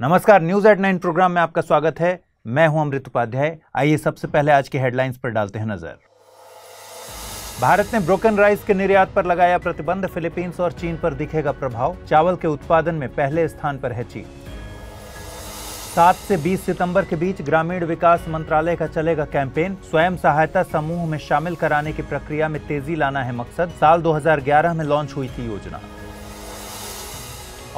नमस्कार news at nine programme में आपका स्वागत है मैं हूं अमृत उपाध्याय आइए सबसे पहले आज के हेडलाइंस पर डालते हैं नजर भारत ने ब्रोकन राइस के निर्यात पर लगाया प्रतिबंध फिलीपींस और चीन पर दिखेगा प्रभाव चावल के उत्पादन में पहले स्थान पर है चीन सात से बीस सितंबर के बीच ग्रामीण विकास मंत्रालय का चलेगा कैंपेन स्वयं सहायता समूह में शामिल कराने की प्रक्रिया में तेजी लाना है मकसद साल 2011 में लॉन्च हुई थी योजना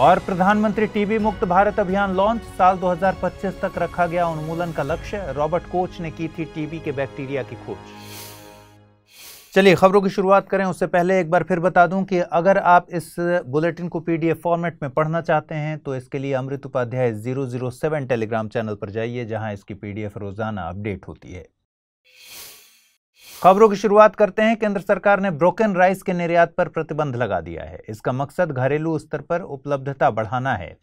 और प्रधानमंत्री टीबी मुक्त भारत अभियान लॉन्च साल 2025 तक रखा गया उन्मूलन का लक्ष्य रॉबर्ट कोच ने की थी टीबी के बैक्टीरिया की खोज चलिए खबरों की शुरुआत करें उससे पहले एक बार फिर बता दूं कि अगर आप इस बुलेटिन को पीडीएफ फॉर्मेट में पढ़ना चाहते हैं तो इसके लिए अमृत उपाध्याय 007 टेलीग्राम चैनल पर जाइए जहां इसकी पीडीएफ रोजाना अपडेट होती है खबरों की शुरुआत करते हैं केंद्र सरकार ने ब्रोकन राइस के निर्यात पर प्रतिबंध लगा दिया है इसका मकसद घरेलू स्तर पर उपलब्धता बढ़ाना है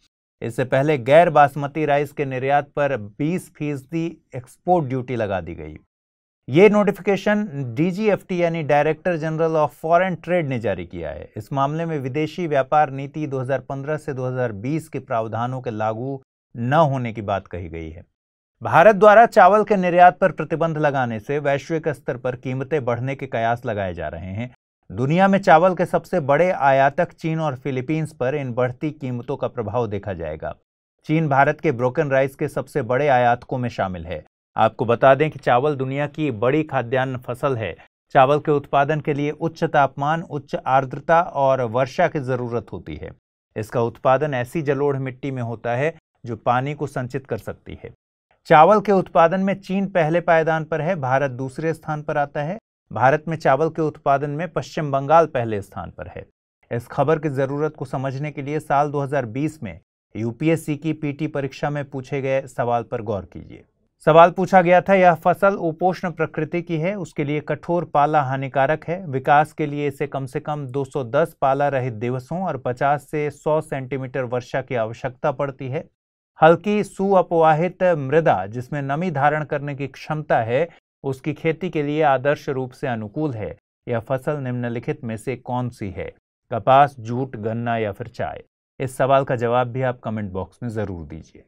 इससे पहले गैर बासमती राइस के निर्यात पर 20 फीसदी एक्सपोर्ट ड्यूटी लगा दी गई ये नोटिफिकेशन डीजीएफटी यानी director general of foreign trade ने जारी किया है इस मामले में विदेशी व्यापार नीति 2015 से 2020 के प्रावधानों के लागू न होने की बात कही गई है भारत द्वारा चावल के निर्यात पर प्रतिबंध लगाने से वैश्विक स्तर पर कीमतें बढ़ने के कयास लगाए जा रहे हैं दुनिया में चावल के सबसे बड़े आयातक चीन और फिलीपींस पर इन बढ़ती कीमतों का प्रभाव देखा जाएगा चीन भारत के ब्रोकन राइस के सबसे बड़े आयातकों में शामिल है आपको बता दें कि चावल दुनिया की बड़ी खाद्यान्न फसल है चावल के उत्पादन के लिए उच्च तापमान उच्च आर्द्रता और वर्षा की ज़रूरत होती है इसका उत्पादन ऐसी जलोढ़ मिट्टी में होता है जो पानी को संचित कर सकती है चावल के उत्पादन में चीन पहले पायदान पर है भारत दूसरे स्थान पर आता है भारत में चावल के उत्पादन में पश्चिम बंगाल पहले स्थान पर है इस खबर की ज़रूरत को समझने के लिए साल 2020 में यूपीएससी की पीटी परीक्षा में पूछे गए सवाल पर गौर कीजिए सवाल पूछा गया था यह फसल उपोष्ण प्रकृति की है उसके लिए कठोर पाला हानिकारक है विकास के लिए इसे कम से कम 210 पाला रहित दिवसों और 50 से 100 सेंटीमीटर वर्षा की आवश्यकता पड़ती है हल्की सुअपवाहित मृदा जिसमें नमी धारण करने की क्षमता है उसकी खेती के लिए आदर्श रूप से अनुकूल है यह फसल निम्नलिखित में से कौन सी है कपास जूट गन्ना या फिर चाय इस सवाल का जवाब भी आप कमेंट बॉक्स में ज़रूर दीजिए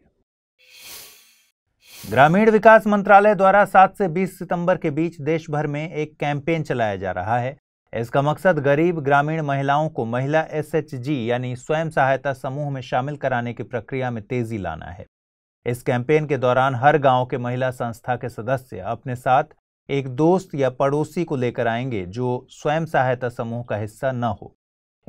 ग्रामीण विकास मंत्रालय द्वारा 7 से 20 सितंबर के बीच देश भर में एक कैंपेन चलाया जा रहा है इसका मकसद गरीब ग्रामीण महिलाओं को महिला एसएचजी यानी स्वयं सहायता समूह में शामिल कराने की प्रक्रिया में तेजी लाना है इस कैंपेन के दौरान हर गांव के महिला संस्था के सदस्य अपने साथ एक दोस्त या पड़ोसी को लेकर आएंगे जो स्वयं सहायता समूह का हिस्सा न हो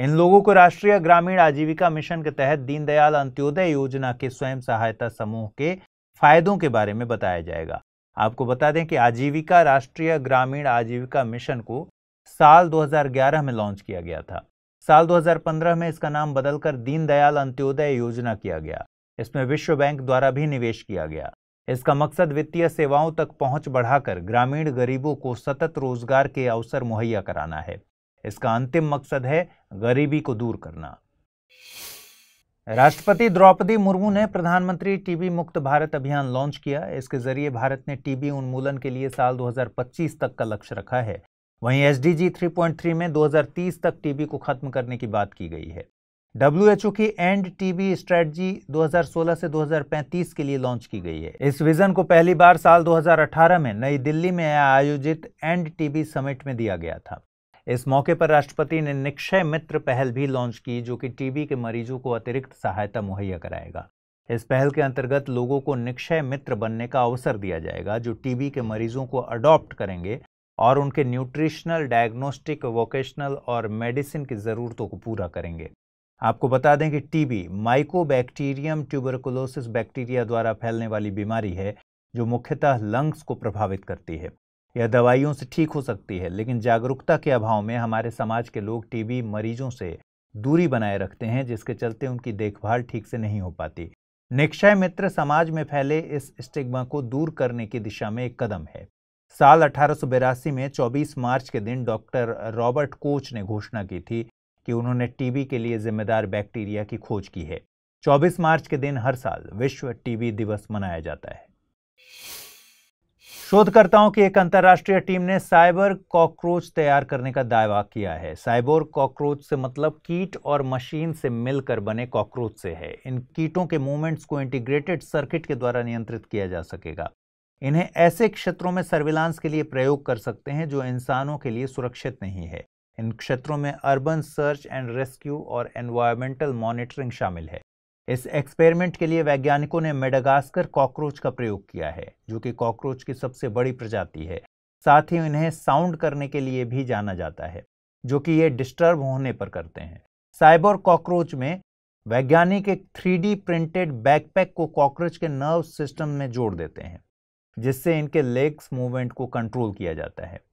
इन लोगों को राष्ट्रीय ग्रामीण आजीविका मिशन के तहत दीनदयाल अंत्योदय योजना के स्वयं सहायता समूह के फायदों के बारे में बताया जाएगा आपको बता दें कि आजीविका राष्ट्रीय ग्रामीण आजीविका मिशन को साल 2011 में लॉन्च किया गया था साल 2015 में इसका नाम बदलकर दीनदयाल अंत्योदय योजना किया गया इसमें विश्व बैंक द्वारा भी निवेश किया गया इसका मकसद वित्तीय सेवाओं तक पहुंच बढ़ाकर ग्रामीण गरीबों को सतत रोजगार के अवसर मुहैया कराना है इसका अंतिम मकसद है गरीबी को दूर करना राष्ट्रपति द्रौपदी मुर्मू ने प्रधानमंत्री टीबी मुक्त भारत अभियान लॉन्च किया इसके जरिए भारत ने टीबी उन्मूलन के लिए साल 2025 तक का लक्ष्य रखा है वहीं एसडीजी 3.3 में 2030 तक टीबी को खत्म करने की बात की गई है डब्ल्यूएचओ की एंड टीबी स्ट्रेटजी 2016 से 2035 के लिए लॉन्च की गई है इस विजन को पहली बार साल 2018 में नई दिल्ली में आयोजित एंड टीबी समिट में दिया गया था इस मौके पर राष्ट्रपति ने निक्षय मित्र पहल भी लॉन्च की जो कि टीबी के मरीजों को अतिरिक्त सहायता मुहैया कराएगा इस पहल के अंतर्गत लोगों को निक्षय मित्र बनने का अवसर दिया जाएगा जो टीबी के मरीजों को अडॉप्ट करेंगे और उनके न्यूट्रिशनल डायग्नोस्टिक वोकेशनल और मेडिसिन की ज़रूरतों को पूरा करेंगे आपको बता दें कि टीबी माइकोबैक्टीरियम ट्यूबरकुलोसिस बैक्टीरिया द्वारा फैलने वाली बीमारी है जो मुख्यतः लंग्स को प्रभावित करती है या दवाइयों से ठीक हो सकती है लेकिन जागरूकता के अभाव में हमारे समाज के लोग टीबी मरीजों से दूरी बनाए रखते हैं जिसके चलते उनकी देखभाल ठीक से नहीं हो पाती निक्षय मित्र समाज में फैले इस स्टिग्मा को दूर करने की दिशा में एक कदम है साल अठारह में 24 मार्च के दिन डॉक्टर रॉबर्ट कोच ने घोषणा की थी कि उन्होंने टीबी के लिए जिम्मेदार बैक्टीरिया की खोज की है 24 मार्च के दिन हर साल विश्व टीबी दिवस मनाया जाता है शोधकर्ताओं की एक अंतर्राष्ट्रीय टीम ने साइबर कॉकरोच तैयार करने का दावा किया है साइबर कॉकरोच से मतलब कीट और मशीन से मिलकर बने कॉकरोच से है इन कीटों के मूवमेंट्स को इंटीग्रेटेड सर्किट के द्वारा नियंत्रित किया जा सकेगा इन्हें ऐसे क्षेत्रों में सर्विलांस के लिए प्रयोग कर सकते हैं जो इंसानों के लिए सुरक्षित नहीं है इन क्षेत्रों में अर्बन सर्च एंड रेस्क्यू और एनवायरमेंटल मॉनिटरिंग शामिल है इस एक्सपेरिमेंट के लिए वैज्ञानिकों ने मेडागास्कर कॉकरोच का प्रयोग किया है जो कि कॉकरोच की सबसे बड़ी प्रजाति है साथ ही इन्हें साउंड करने के लिए भी जाना जाता है जो कि ये डिस्टर्ब होने पर करते हैं साइबर कॉकरोच में वैज्ञानिक एक थ्री प्रिंटेड बैकपैक को कॉकरोच के नर्व सिस्टम में जोड़ देते हैं जिससे इनके लेग्स मूवमेंट को कंट्रोल किया जाता है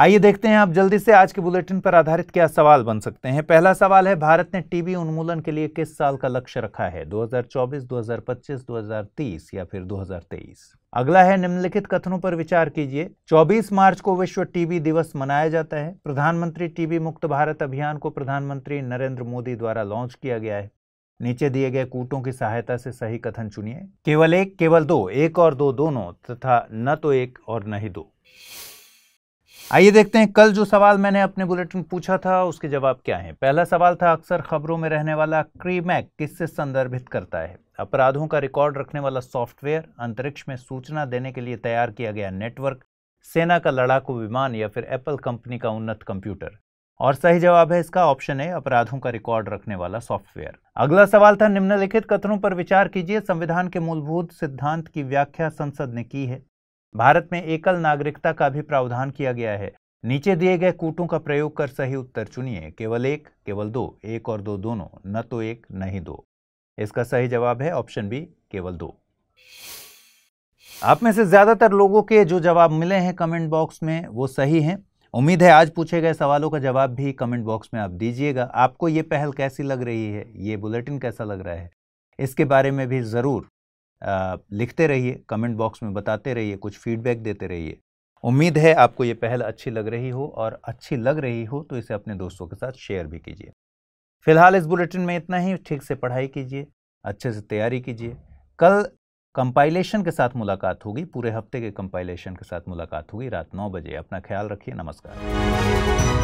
आइए देखते हैं आप जल्दी से आज के बुलेटिन पर आधारित क्या सवाल बन सकते हैं पहला सवाल है भारत ने टीबी उन्मूलन के लिए किस साल का लक्ष्य रखा है 2024, 2025, 2030 या फिर 2023? अगला है निम्नलिखित कथनों पर विचार कीजिए 24 मार्च को विश्व टीबी दिवस मनाया जाता है प्रधानमंत्री टीबी मुक्त भारत अभियान को प्रधानमंत्री नरेंद्र मोदी द्वारा लॉन्च किया गया है नीचे दिए गए कूटों की सहायता से सही कथन चुनिए केवल एक केवल दो एक और दो दोनों तथा न तो एक और न ही दो आइए देखते हैं कल जो सवाल मैंने अपने बुलेटिन पूछा था उसके जवाब क्या हैं पहला सवाल था अक्सर खबरों में रहने वाला क्रीमैक किससे संदर्भित करता है अपराधों का रिकॉर्ड रखने वाला सॉफ्टवेयर अंतरिक्ष में सूचना देने के लिए तैयार किया गया नेटवर्क सेना का लड़ाकू विमान या फिर एप्पल कंपनी का उन्नत कंप्यूटर और सही जवाब है इसका ऑप्शन है अपराधों का रिकॉर्ड रखने वाला सॉफ्टवेयर अगला सवाल था निम्नलिखित कथनों पर विचार कीजिए संविधान के मूलभूत सिद्धांत की व्याख्या संसद ने की है भारत में एकल नागरिकता का भी प्रावधान किया गया है नीचे दिए गए कूटों का प्रयोग कर सही उत्तर चुनिए केवल एक केवल दो एक और दो दोनों न तो एक न ही दो इसका सही जवाब है ऑप्शन बी केवल दो आप में से ज्यादातर लोगों के जो जवाब मिले हैं कमेंट बॉक्स में वो सही हैं उम्मीद है आज पूछे गए सवालों का जवाब भी कमेंट बॉक्स में आप दीजिएगा आपको ये पहल कैसी लग रही है ये बुलेटिन कैसा लग रहा है इसके बारे में भी ज़रूर लिखते रहिए कमेंट बॉक्स में बताते रहिए कुछ फीडबैक देते रहिए उम्मीद है आपको ये पहल अच्छी लग रही हो और अच्छी लग रही हो तो इसे अपने दोस्तों के साथ शेयर भी कीजिए फिलहाल इस बुलेटिन में इतना ही ठीक से पढ़ाई कीजिए अच्छे से तैयारी कीजिए कल कंपाइलेशन के साथ मुलाकात होगी पूरे हफ्ते के कंपाइलेशन के साथ मुलाकात होगी रात नौ बजे अपना ख्याल रखिए नमस्कार